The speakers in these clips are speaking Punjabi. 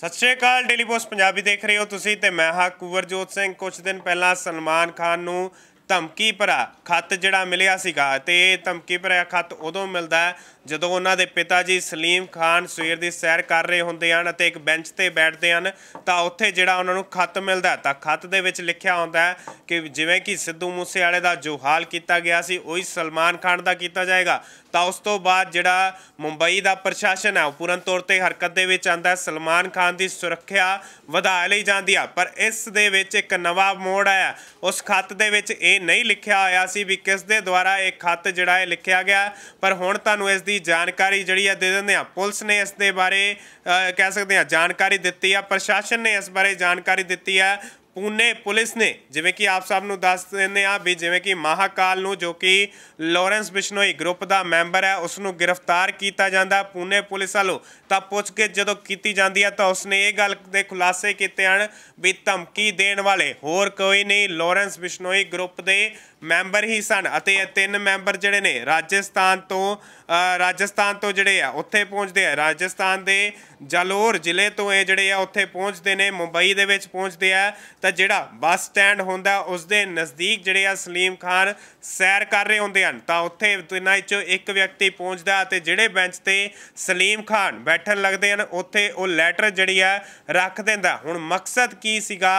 ਸਤਿ ਸ਼੍ਰੀ ਅਕਾਲ ਡੇਲੀ ਪੋਸਟ ਪੰਜਾਬੀ ਦੇਖ ਰਹੇ ਹੋ ਤੁਸੀਂ ਤੇ ਮੈਂ ਹਾਂ ਕੁਵਰਜੋਤ ਸਿੰਘ ਕੁਝ ਦਿਨ ਪਹਿਲਾਂ ਸਲਮਾਨ ਖਾਨ ਨੂੰ ਧਮਕੀ ਭਰਾ ਖੱਤ ਜਿਹੜਾ ਮਿਲਿਆ ਸੀਗਾ ਤੇ ਇਹ ਧਮਕੀ ਭਰਿਆ ਖੱਤ ਉਦੋਂ ਮਿਲਦਾ ਜਦੋਂ ਉਹਨਾਂ ਦੇ ਪਿਤਾ ਜੀ ਸਲੀਮ ਖਾਨ ਸਵੇਰ ਦੀ ਸੈਰ ਕਰ ਰਹੇ ਹੁੰਦੇ ਹਨ ਅਤੇ ਇੱਕ ਬੈਂਚ ਤੇ ਬੈਠਦੇ ਹਨ ਤਾਂ ਉੱਥੇ ਜਿਹੜਾ ਉਹਨਾਂ ਨੂੰ ਖੱਤ ਮਿਲਦਾ ਤਾਂ ਖੱਤ ਦੇ ਵਿੱਚ ਲਿਖਿਆ ਹੁੰਦਾ ਕਿ ਜਿਵੇਂ ਕਿ ਸਿੱਧੂ ਮੂਸੇ ਵਾਲੇ ਦਾ ਜੋ ਹਾਲ ਕੀਤਾ ਗਿਆ ਸੀ ਉਹੀ ਸਲਮਾਨ ਖਾਨ ਦਾ ਕੀਤਾ ਜਾਏਗਾ ਤਾਂ ਉਸ ਤੋਂ ਬਾਅਦ ਜਿਹੜਾ ਮੁੰਬਈ ਦਾ ਪ੍ਰਸ਼ਾਸਨ ਹੈ ਉਹ ਪੂਰਨ ਤੌਰ ਤੇ ਹਰਕਤ ਦੇ ਵਿੱਚ ਆਂਦਾ ਹੈ ਸਲਮਾਨ ਖਾਨ ਦੀ ਸੁਰੱਖਿਆ ਵਧਾਉਣ ਲਈ ਜਾਂਦੀ ਆ ਪਰ ਇਸ ਦੇ ਵਿੱਚ ਇੱਕ ਨਵਾਂ ਮੋੜ ਆਇਆ ਉਸ ਖੱਤ ਦੇ ਵਿੱਚ ਇਹ ਇਹ ਨਹੀਂ ਲਿਖਿਆ ਆਇਆ ਸੀ ਵੀ ਕਿਸ ਦੇ ਦੁਆਰਾ ਇਹ ਖੱਤ ਜਿਹੜਾ ਹੈ ਲਿਖਿਆ ਗਿਆ ਪਰ ਹੁਣ ਤੁਹਾਨੂੰ ਇਸ ਦੀ ਜਾਣਕਾਰੀ ਜਿਹੜੀ ਹੈ ਦੇ ਦਿੰਦੇ ਆ ਪੁਲਿਸ ਨੇ ਇਸ ਦੇ ਬਾਰੇ ਕਹਿ ਸਕਦੇ ਆ ਜਾਣਕਾਰੀ ਦਿੱਤੀ ਆ ਪ੍ਰਸ਼ਾਸਨ ਨੇ ਇਸ ਬਾਰੇ ਜਾਣਕਾਰੀ ਦਿੱਤੀ ਆ ਪੂਨੇ ਪੁਲਿਸ ਨੇ ਜਿਵੇਂ ਕਿ ਆਪ ਸਭ ਨੂੰ ਦੱਸ ਦਿੰਦੇ ਆ ਵੀ ਜਿਵੇਂ ਕਿ ਮਹਾਕਾਲ ਨੂੰ ਜੋ ਕਿ ਲਾਰੈਂਸ ਬਿਸ਼ਨੋਈ ਗਰੁੱਪ ਦਾ ਮੈਂਬਰ ਹੈ ਉਸ ਨੂੰ ਗ੍ਰਿਫਤਾਰ ਕੀਤਾ ਜਾਂਦਾ ਪੂਨੇ ਪੁਲਿਸ ਵੱਲੋਂ ਤਾਂ ਕੇ ਜਦੋਂ ਕੀਤੀ ਜਾਂਦੀ ਹੈ ਤਾਂ ਉਸ ਨੇ ਇਹ ਗੱਲ ਦੇ ਖੁਲਾਸੇ ਕੀਤੇ ਹਨ ਵੀ ਧਮਕੀ ਦੇਣ ਵਾਲੇ ਹੋਰ ਕੋਈ ਨਹੀਂ ਲਾਰੈਂਸ ਬਿਸ਼ਨੋਈ ਗਰੁੱਪ ਦੇ ਮੈਂਬਰ ਹੀ ਸਨ ਅਤੇ ਇਹ ਤਿੰਨ ਮੈਂਬਰ ਜਿਹੜੇ ਨੇ ਰਾਜਸਥਾਨ ਤੋਂ ਰਾਜਸਥਾਨ ਤੋਂ ਜਿਹੜੇ ਆ ਉੱਥੇ ਪਹੁੰਚਦੇ ਆ ਰਾਜਸਥਾਨ ਦੇ ਜਲੋਰ ਜ਼ਿਲ੍ਹੇ ਤੋਂ ਇਹ ਜਿਹੜੇ ਆ ਉੱਥੇ ਪਹੁੰਚਦੇ ਨੇ ਮੁੰਬਈ ਦੇ ਵਿੱਚ ਪਹੁੰਚਦੇ ਆ ਤਾਂ ਜਿਹੜਾ ਬੱਸ ਸਟੈਂਡ ਹੁੰਦਾ ਉਸ ਦੇ ਨਜ਼ਦੀਕ ਜਿਹੜੇ ਆ ਸਲੀਮ ਖਾਨ ਸੈਰ ਕਰ ਰਹੇ ਹੁੰਦੇ ਹਨ ਤਾਂ ਉੱਥੇ ਇਨਾਂ ਵਿੱਚੋਂ ਇੱਕ ਵਿਅਕਤੀ ਪਹੁੰਚਦਾ ਅਤੇ ਜਿਹੜੇ ਬੈਂਚ ਤੇ ਸਲੀਮ ਖਾਨ ਬੈਠਣ ਲੱਗਦੇ ਹਨ ਉੱਥੇ ਉਹ ਲੈਟਰ ਜਿਹੜੀ ਆ ਰੱਖ ਦਿੰਦਾ ਹੁਣ ਮਕਸਦ ਕੀ ਸੀਗਾ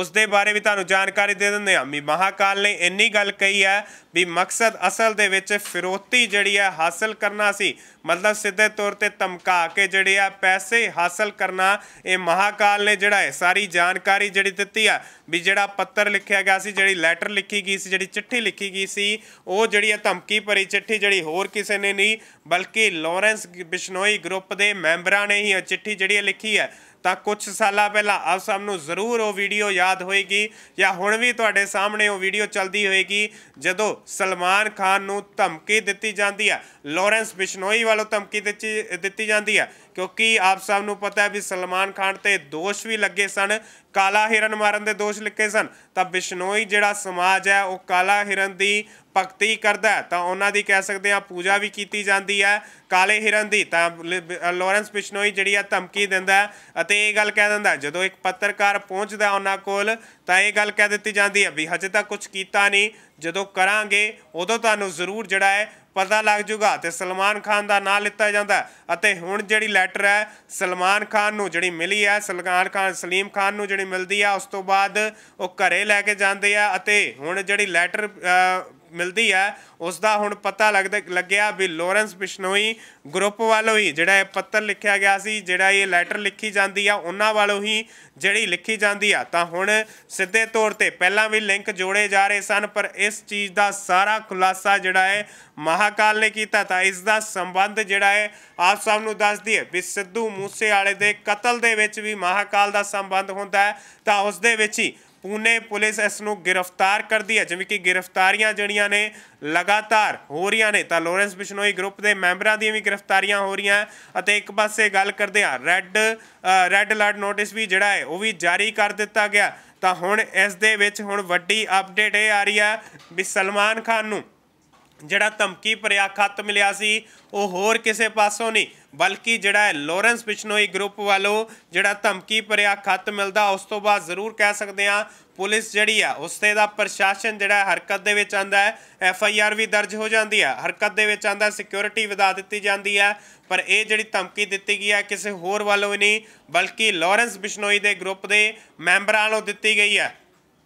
ਉਸ ਦੇ ਬਾਰੇ ਵੀ ਤੁਹਾਨੂੰ ਜਾਣਕਾਰੀ ਦੇ ਦਿੰਦੇ ਆ ਮੀ ਮਹਾਕਾਲ ਨੇ ਇੰਨੀ ਗੱਲ ਕਹੀ ਹੈ ਵੀ ਮਕਸਦ ਅਸਲ ਦੇ ਵਿੱਚ ਫਿਰੋਤੀ ਜਿਹੜੀ ਹੈ ਹਾਸਲ ਕਰਨਾ ਸੀ ਮਤਲਬ ਸਿੱਧੇ ਤੌਰ ਤੇ ਧਮਕਾ ਕੇ ਜਿਹੜੇ ਆ ਪੈਸੇ ਹਾਸਲ ਕਰਨਾ ਇਹ ਮਹਾਕਾਲ ਨੇ ਜਿਹੜਾ ਹੈ ਸਾਰੀ ਜਾਣਕਾਰੀ ਜਿਹੜੀ ਦਿੱਤੀ ਆ ਵੀ ਜਿਹੜਾ ਪੱਤਰ ਲਿਖਿਆ ਗਿਆ ਸੀ ਜਿਹੜੀ ਲੈਟਰ ਲਿਖੀ ਗਈ ਸੀ ਜਿਹੜੀ ਚਿੱਠੀ ਲਿਖੀ ਗਈ ਸੀ ਉਹ ਜਿਹੜੀ ਹੈ ਧਮਕੀ ਭਰੀ ਚਿੱਠੀ ਜਿਹੜੀ ਹੋਰ ਕਿਸੇ ਨੇ ਨਹੀਂ ਬਲਕਿ ਲਾਰੈਂਸ ਬਿਸ਼ਨੋਈ ਗਰੁੱਪ ਦੇ ਮੈਂਬਰਾਂ ਨੇ ਹੀ ਇਹ ਚਿੱਠੀ ਜਿਹੜੀ ਲਿਖੀ ਹੈ ਤਾਂ ਕੁਝ ਸਾਲਾਂ ਪਹਿਲਾਂ ਆਪ ਸਭ ਨੂੰ ਜ਼ਰੂਰ ਉਹ ਵੀਡੀਓ ਯਾਦ ਹੋਏਗੀ ਜਾਂ ਹੁਣ ਵੀ ਤੁਹਾਡੇ ਸਾਹਮਣੇ ਉਹ ਵੀਡੀਓ ਚੱਲਦੀ ਹੋਏਗੀ ਜਦੋਂ ਸਲਮਾਨ ਖਾਨ ਨੂੰ ਧਮਕੀ ਦਿੱਤੀ ਜਾਂਦੀ ਹੈ ਲਾਰੈਂਸ ਬਿਸ਼ਨੋਈ ਵੱਲੋਂ ਧਮਕੀ ਦਿੱਤੀ ਦਿੱਤੀ ਜਾਂਦੀ ਹੈ ਕਿਉਂਕਿ ਆਪ ਸਭ ਨੂੰ ਪਤਾ ਹੈ ਵੀ ਸਲਮਾਨ ਖਾਨ ਤੇ ਦੋਸ਼ ਵੀ ਲੱਗੇ ਸਨ ਕਾਲਾ ਹਿਰਨ ਮਾਰਨ ਦੇ ਦੋਸ਼ ਲੱਗੇ ਸਨ ਤਾਂ ਬਿਸ਼ਨੋਈ ਜਿਹੜਾ ਸਮਾਜ ਹੈ ਉਹ ਕਾਲਾ ਹਿਰਨ ਦੀ ਭਗਤੀ ਕਰਦਾ ਤਾਂ ਉਹਨਾਂ ਦੀ ਕਹਿ ਸਕਦੇ ਆ ਪੂਜਾ ਵੀ ਕੀਤੀ ਜਾਂਦੀ ਹੈ ਕਾਲੇ ਹਿਰਨ ਦੀ ਤਾਂ ਲਾਰੈਂਸ ਬਿਸ਼ਨੋਈ ਜਿਹੜੀ ਆ ਧਮਕੀ ਦਿੰਦਾ ਅਤੇ ਇਹ ਗੱਲ ਕਹਿ ਦਿੰਦਾ ਜਦੋਂ ਇੱਕ ਪੱਤਰਕਾਰ ਪਹੁੰਚਦਾ ਉਹਨਾਂ ਕੋਲ ਤਾਂ ਇਹ ਗੱਲ ਕਹਿ ਦਿੱਤੀ ਜਾਂਦੀ ਹੈ ਵੀ ਹਜੇ ਤੱਕ ਕੁਝ ਕੀਤਾ ਨਹੀਂ ਜਦੋਂ ਕਰਾਂਗੇ ਉਦੋਂ ਤੁਹਾਨੂੰ ਜ਼ਰੂਰ ਜਿਹੜਾ ਹੈ ਪਤਾ ਲੱਗ ਜੂਗਾ ਤੇ ਸਲਮਾਨ ਖਾਨ ਦਾ ਨਾਂ ਲਿੱਤਾ ਜਾਂਦਾ ਅਤੇ ਹੁਣ ਜਿਹੜੀ ਲੈਟਰ ਹੈ ਸਲਮਾਨ ਖਾਨ ਨੂੰ ਜਿਹੜੀ ਮਿਲੀ ਹੈ ਸਲਮਾਨ ਖਾਨ ਸਲੀਮ ਖਾਨ ਨੂੰ ਜਿਹੜੀ ਮਿਲਦੀ ਆ ਉਸ ਤੋਂ ਬਾਅਦ ਉਹ ਘਰੇ ਲੈ ਕੇ ਜਾਂਦੇ ਆ ਅਤੇ ਹੁਣ ਜਿਹੜੀ ਲੈਟਰ ਮਿਲਦੀ ਹੈ ਉਸ ਦਾ ਹੁਣ ਪਤਾ ਲੱਗਦਾ ਲੱਗਿਆ ਵੀ ਲੋਰੈਂਸ ਬਿਸ਼ਨੋਈ ਗਰੁੱਪ ਵਾਲੋ ਹੀ ਜਿਹੜਾ ਇਹ ਪੱਤਰ ਲਿਖਿਆ ਗਿਆ ਸੀ ਜਿਹੜਾ ਇਹ ਲੈਟਰ ਲਿਖੀ ਜਾਂਦੀ ਆ ਉਹਨਾਂ ਵਾਲੋ ਹੀ ਜਿਹੜੀ ਲਿਖੀ ਜਾਂਦੀ ਆ ਤਾਂ ਹੁਣ ਸਿੱਧੇ ਤੌਰ ਤੇ ਪਹਿਲਾਂ ਵੀ ਲਿੰਕ ਜੋੜੇ ਜਾ ਰਹੇ ਸਨ ਪਰ ਇਸ ਚੀਜ਼ ਦਾ ਸਾਰਾ ਖੁਲਾਸਾ ਜਿਹੜਾ ਹੈ ਮਹਾਕਾਲ ਨੇ ਕੀਤਾ ਤਾਂ ਇਸ ਦਾ ਸੰਬੰਧ ਜਿਹੜਾ ਹੈ ਆਪ ਸਭ ਨੂੰ ਦੱਸ ਹੈ ਵੀ ਸਿੱਧੂ ਮੂਸੇ ਵਾਲੇ ਦੇ ਕਤਲ ਦੇ ਵਿੱਚ ਵੀ ਮਹਾਕਾਲ ਦਾ ਸੰਬੰਧ ਹੁੰਦਾ ਹੈ ਤਾਂ ਉਸ ਦੇ ਵਿੱਚ ਹੀ ਪੂਨੇ ਪੁਲਿਸ ਇਸ ਨੂੰ ਗ੍ਰਿਫਤਾਰ ਕਰਦੀ ਹੈ ਜਿਵੇਂ ਕਿ ਗ੍ਰਿਫਤਾਰੀਆਂ ਜਿਹੜੀਆਂ ਨੇ ਲਗਾਤਾਰ ਹੋ ਰਹੀਆਂ ਨੇ ਤਾਂ ਲੋਰੈਂਸ ਬਿਸ਼ਨੋਈ ਗਰੁੱਪ ਦੇ ਮੈਂਬਰਾਂ ਦੀਆਂ ਵੀ ਗ੍ਰਿਫਤਾਰੀਆਂ ਹੋ ਰਹੀਆਂ ਅਤੇ ਇੱਕ ਪਾਸੇ ਗੱਲ ਕਰਦੇ ਆ ਰੈੱਡ ਰੈੱਡ ਅਲਰਟ ਨੋਟਿਸ ਵੀ ਜਿਹੜਾ ਹੈ ਉਹ ਵੀ ਜਾਰੀ ਕਰ ਦਿੱਤਾ ਗਿਆ ਤਾਂ ਹੁਣ ਇਸ ਦੇ ਵਿੱਚ ਹੁਣ ਵੱਡੀ ਅਪਡੇਟ ਇਹ ਆ ਰਹੀ ਆ ਵੀ ਸਲਮਾਨ ਖਾਨ ਨੂੰ ਜਿਹੜਾ ਧਮਕੀ ਭਰਿਆ ਖੱਤ ਮਿਲਿਆ ਸੀ ਉਹ ਹੋਰ ਕਿਸੇ ਪਾਸੋਂ ਨਹੀਂ ਬਲਕਿ ਜਿਹੜਾ ਲੋਰੈਂਸ ਪਿਛਨੋਈ ਗਰੁੱਪ ਵੱਲੋਂ ਜਿਹੜਾ ਧਮਕੀ ਭਰਿਆ ਖੱਤ ਮਿਲਦਾ ਉਸ ਤੋਂ ਬਾਅਦ ਜ਼ਰੂਰ ਕਹਿ ਸਕਦੇ ਆ ਪੁਲਿਸ ਜਿਹੜੀ ਆ ਉਸਤੇ ਦਾ ਪ੍ਰਸ਼ਾਸਨ ਜਿਹੜਾ ਹਰਕਤ ਦੇ ਵਿੱਚ ਆਂਦਾ ਹੈ ਐਫ ਆਈ ਆਰ ਵੀ ਦਰਜ ਹੋ ਜਾਂਦੀ ਆ ਹਰਕਤ ਦੇ ਵਿੱਚ ਆਂਦਾ ਸਿਕਿਉਰਿਟੀ ਵਧਾ ਦਿੱਤੀ ਜਾਂਦੀ ਆ ਪਰ ਇਹ ਜਿਹੜੀ ਧਮਕੀ ਦਿੱਤੀ ਗਈ ਆ ਕਿਸੇ ਹੋਰ ਵੱਲੋਂ ਨਹੀਂ ਬਲਕਿ ਲੋਰੈਂਸ ਬਿਸ਼ਨੋਈ ਦੇ ਗਰੁੱਪ ਦੇ ਮੈਂਬਰਾਂ ਵੱਲੋਂ ਦਿੱਤੀ ਗਈ ਆ